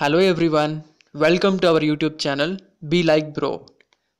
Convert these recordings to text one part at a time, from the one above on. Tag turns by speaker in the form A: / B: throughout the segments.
A: Hello everyone, welcome to our YouTube channel Be Like Bro.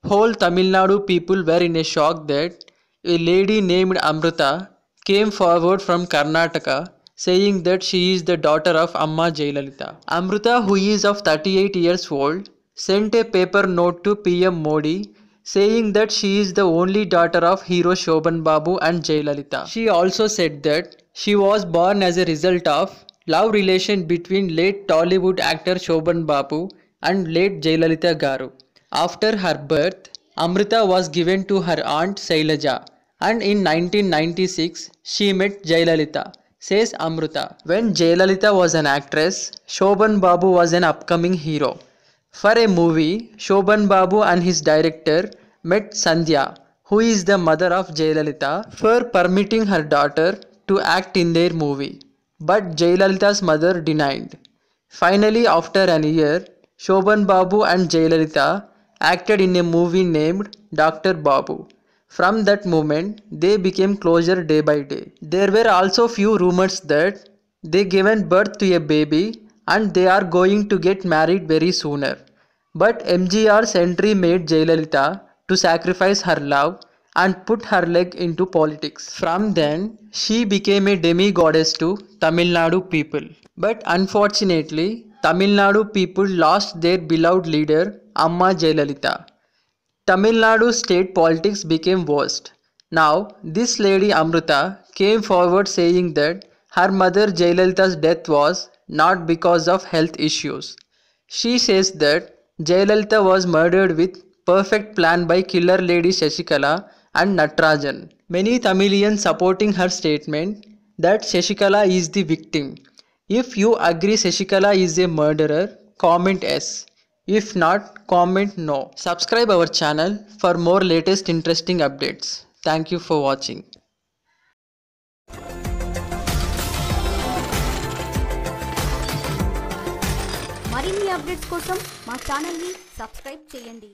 A: Whole Tamil Nadu people were in a shock that a lady named Amrita came forward from Karnataka saying that she is the daughter of Amma Jayalalitha. Amrita, who is of 38 years old, sent a paper note to PM Modi saying that she is the only daughter of hero Shoban Babu and Jayalalitha. She also said that she was born as a result of love relation between late Tollywood actor Shoban Babu and late Jailalita Garu. After her birth, Amrita was given to her aunt Sailaja and in 1996 she met Jailalita, says Amrita. When Jailalita was an actress, Shoban Babu was an upcoming hero. For a movie, Shoban Babu and his director met Sandhya, who is the mother of Jailalita, for permitting her daughter to act in their movie but Jayalalitha's mother denied. Finally, after an year, Shoban Babu and Jayalalitha acted in a movie named Dr. Babu. From that moment, they became closer day by day. There were also few rumors that they given birth to a baby and they are going to get married very sooner. But MGR's entry made Jayalalitha to sacrifice her love and put her leg into politics. From then, she became a demi-goddess to Tamil Nadu people. But unfortunately, Tamil Nadu people lost their beloved leader, Amma Jayalalitha. Tamil Nadu state politics became worst. Now, this lady Amrita came forward saying that her mother Jayalalitha's death was not because of health issues. She says that Jayalalitha was murdered with perfect plan by killer lady Shashikala and natrajan Many Tamilians supporting her statement that Shashikala is the victim. If you agree Shashikala is a murderer, comment S. If not, comment no. Subscribe our channel for more latest interesting updates. Thank you for watching. మరిన్ని updates కోసం మా ఛానల్ని subscribe చేయండి